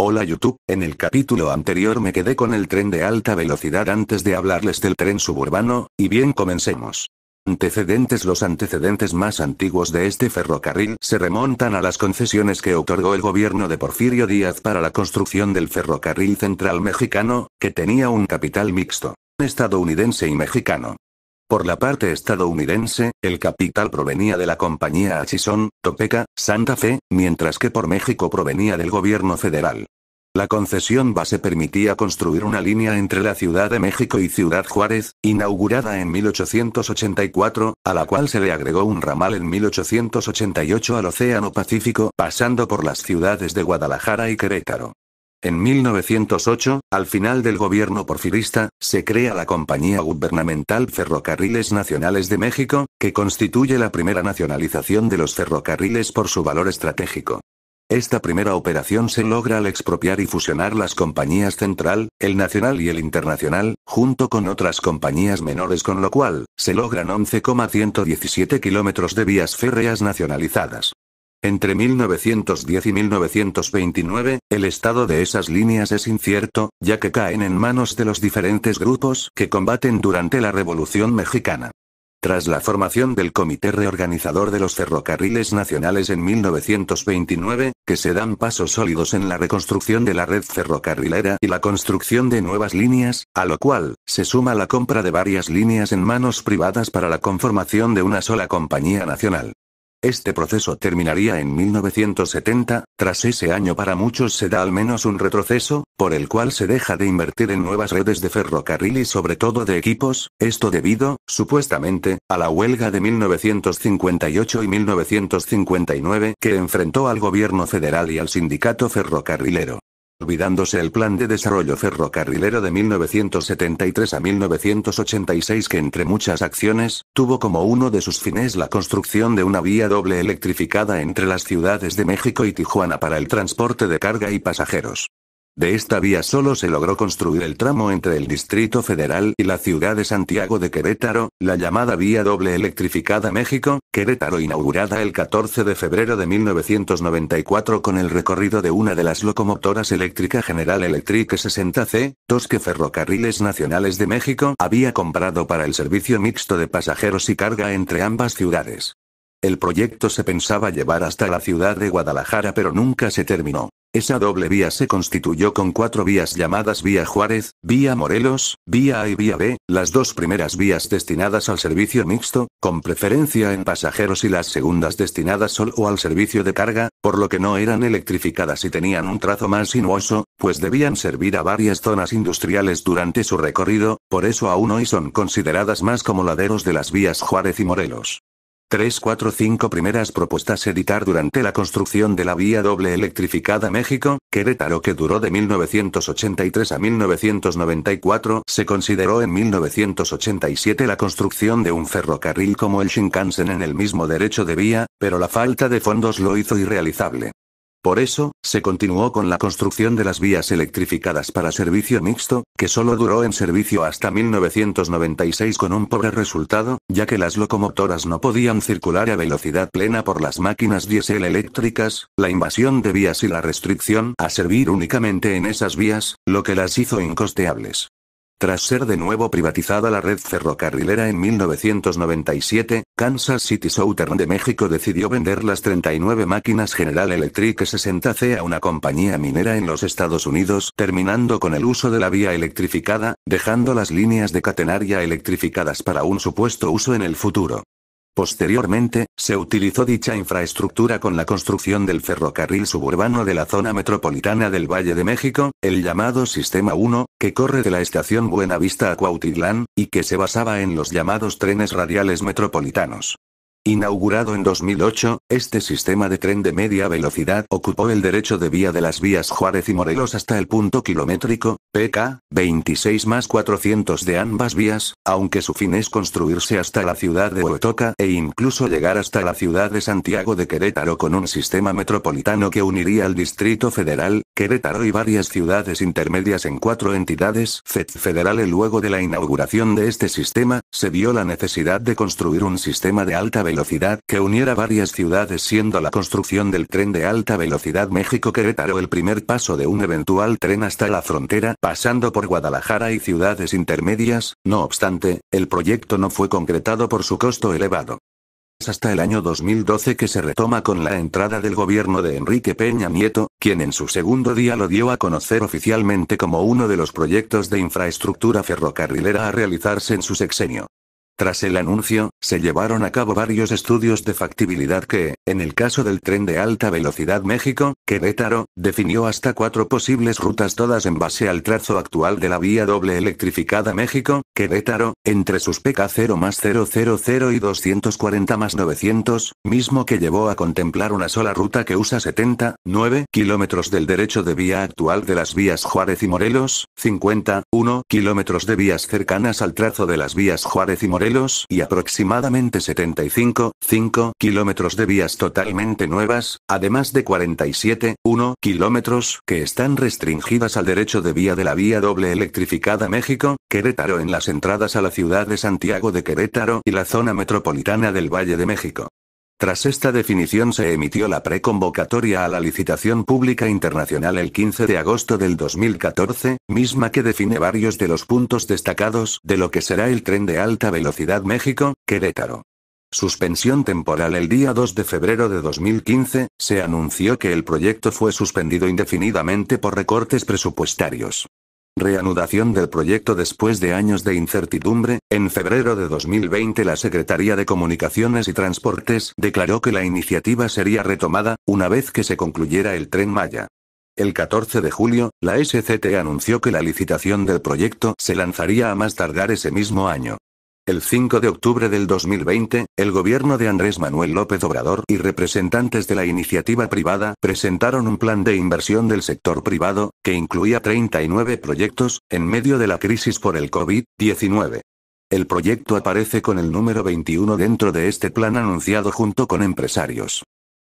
Hola YouTube, en el capítulo anterior me quedé con el tren de alta velocidad antes de hablarles del tren suburbano, y bien comencemos. Antecedentes Los antecedentes más antiguos de este ferrocarril se remontan a las concesiones que otorgó el gobierno de Porfirio Díaz para la construcción del ferrocarril central mexicano, que tenía un capital mixto, estadounidense y mexicano. Por la parte estadounidense, el capital provenía de la compañía Achison, Topeka, Santa Fe, mientras que por México provenía del gobierno federal. La concesión base permitía construir una línea entre la Ciudad de México y Ciudad Juárez, inaugurada en 1884, a la cual se le agregó un ramal en 1888 al Océano Pacífico, pasando por las ciudades de Guadalajara y Querétaro. En 1908, al final del gobierno porfirista, se crea la Compañía Gubernamental Ferrocarriles Nacionales de México, que constituye la primera nacionalización de los ferrocarriles por su valor estratégico. Esta primera operación se logra al expropiar y fusionar las compañías Central, el Nacional y el Internacional, junto con otras compañías menores con lo cual, se logran 11,117 kilómetros de vías férreas nacionalizadas. Entre 1910 y 1929, el estado de esas líneas es incierto, ya que caen en manos de los diferentes grupos que combaten durante la Revolución Mexicana. Tras la formación del Comité Reorganizador de los Ferrocarriles Nacionales en 1929, que se dan pasos sólidos en la reconstrucción de la red ferrocarrilera y la construcción de nuevas líneas, a lo cual, se suma la compra de varias líneas en manos privadas para la conformación de una sola compañía nacional. Este proceso terminaría en 1970, tras ese año para muchos se da al menos un retroceso, por el cual se deja de invertir en nuevas redes de ferrocarril y sobre todo de equipos, esto debido, supuestamente, a la huelga de 1958 y 1959 que enfrentó al gobierno federal y al sindicato ferrocarrilero olvidándose el plan de desarrollo ferrocarrilero de 1973 a 1986 que entre muchas acciones, tuvo como uno de sus fines la construcción de una vía doble electrificada entre las ciudades de México y Tijuana para el transporte de carga y pasajeros. De esta vía solo se logró construir el tramo entre el Distrito Federal y la ciudad de Santiago de Querétaro, la llamada Vía Doble Electrificada México, Querétaro inaugurada el 14 de febrero de 1994 con el recorrido de una de las locomotoras eléctrica General Electric 60C, dos que Ferrocarriles Nacionales de México había comprado para el servicio mixto de pasajeros y carga entre ambas ciudades. El proyecto se pensaba llevar hasta la ciudad de Guadalajara pero nunca se terminó. Esa doble vía se constituyó con cuatro vías llamadas Vía Juárez, Vía Morelos, Vía A y Vía B, las dos primeras vías destinadas al servicio mixto, con preferencia en pasajeros y las segundas destinadas solo al servicio de carga, por lo que no eran electrificadas y tenían un trazo más sinuoso, pues debían servir a varias zonas industriales durante su recorrido, por eso aún hoy son consideradas más como laderos de las vías Juárez y Morelos. 5 primeras propuestas editar durante la construcción de la vía doble electrificada México, Querétaro que duró de 1983 a 1994, se consideró en 1987 la construcción de un ferrocarril como el Shinkansen en el mismo derecho de vía, pero la falta de fondos lo hizo irrealizable. Por eso, se continuó con la construcción de las vías electrificadas para servicio mixto, que solo duró en servicio hasta 1996 con un pobre resultado, ya que las locomotoras no podían circular a velocidad plena por las máquinas diésel eléctricas, la invasión de vías y la restricción a servir únicamente en esas vías, lo que las hizo incosteables. Tras ser de nuevo privatizada la red ferrocarrilera en 1997, Kansas City Southern de México decidió vender las 39 máquinas General Electric 60C a una compañía minera en los Estados Unidos, terminando con el uso de la vía electrificada, dejando las líneas de catenaria electrificadas para un supuesto uso en el futuro. Posteriormente, se utilizó dicha infraestructura con la construcción del ferrocarril suburbano de la zona metropolitana del Valle de México, el llamado Sistema 1, que corre de la estación Buenavista a Cuautitlán, y que se basaba en los llamados trenes radiales metropolitanos. Inaugurado en 2008, este sistema de tren de media velocidad ocupó el derecho de vía de las vías Juárez y Morelos hasta el punto kilométrico, PK, 26 más 400 de ambas vías, aunque su fin es construirse hasta la ciudad de Huetoca e incluso llegar hasta la ciudad de Santiago de Querétaro con un sistema metropolitano que uniría al Distrito Federal, Querétaro y varias ciudades intermedias en cuatro entidades e federales. Luego de la inauguración de este sistema, se vio la necesidad de construir un sistema de alta velocidad que uniera varias ciudades siendo la construcción del tren de alta velocidad México-Querétaro el primer paso de un eventual tren hasta la frontera, pasando por Guadalajara y ciudades intermedias, no obstante, el proyecto no fue concretado por su costo elevado. Es hasta el año 2012 que se retoma con la entrada del gobierno de Enrique Peña Nieto, quien en su segundo día lo dio a conocer oficialmente como uno de los proyectos de infraestructura ferrocarrilera a realizarse en su sexenio. Tras el anuncio, se llevaron a cabo varios estudios de factibilidad que, en el caso del tren de alta velocidad México, Querétaro, definió hasta cuatro posibles rutas todas en base al trazo actual de la vía doble electrificada México, Querétaro, entre sus PK 0 000 y 240 más 900, mismo que llevó a contemplar una sola ruta que usa 70-9 kilómetros del derecho de vía actual de las vías Juárez y Morelos, 50-1 kilómetros de vías cercanas al trazo de las vías Juárez y Morelos, y aproximadamente 75,5 kilómetros de vías totalmente nuevas, además de 47,1 kilómetros que están restringidas al derecho de vía de la vía doble electrificada México, Querétaro en las entradas a la ciudad de Santiago de Querétaro y la zona metropolitana del Valle de México. Tras esta definición se emitió la preconvocatoria a la licitación pública internacional el 15 de agosto del 2014, misma que define varios de los puntos destacados de lo que será el tren de alta velocidad México-Querétaro. Suspensión temporal El día 2 de febrero de 2015, se anunció que el proyecto fue suspendido indefinidamente por recortes presupuestarios. Reanudación del proyecto después de años de incertidumbre. En febrero de 2020 la Secretaría de Comunicaciones y Transportes declaró que la iniciativa sería retomada, una vez que se concluyera el tren Maya. El 14 de julio, la SCT anunció que la licitación del proyecto se lanzaría a más tardar ese mismo año. El 5 de octubre del 2020, el gobierno de Andrés Manuel López Obrador y representantes de la iniciativa privada presentaron un plan de inversión del sector privado, que incluía 39 proyectos, en medio de la crisis por el COVID-19. El proyecto aparece con el número 21 dentro de este plan anunciado junto con empresarios,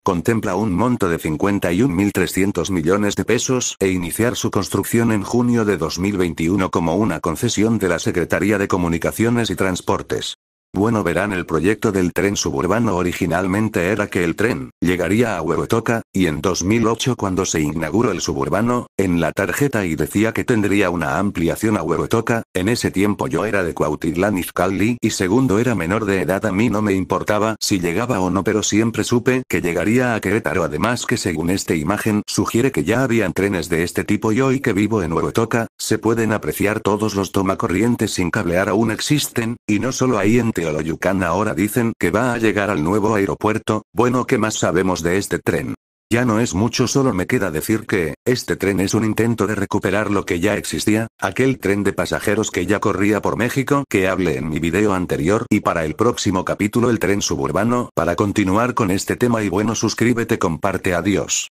contempla un monto de 51.300 millones de pesos e iniciar su construcción en junio de 2021 como una concesión de la Secretaría de Comunicaciones y Transportes. Bueno verán el proyecto del tren suburbano originalmente era que el tren llegaría a Huehuetoca, y en 2008 cuando se inauguró el suburbano, en la tarjeta y decía que tendría una ampliación a Huehuetoca, en ese tiempo yo era de Cuautitlán Izcalli y segundo era menor de edad a mí no me importaba si llegaba o no pero siempre supe que llegaría a Querétaro además que según esta imagen sugiere que ya habían trenes de este tipo y hoy que vivo en Huehuetoca, se pueden apreciar todos los tomacorrientes sin cablear aún existen, y no solo ahí en Teoloyucan ahora dicen que va a llegar al nuevo aeropuerto, bueno, ¿qué más sabemos de este tren? Ya no es mucho, solo me queda decir que, este tren es un intento de recuperar lo que ya existía, aquel tren de pasajeros que ya corría por México, que hablé en mi video anterior, y para el próximo capítulo el tren suburbano, para continuar con este tema y bueno, suscríbete, comparte, adiós.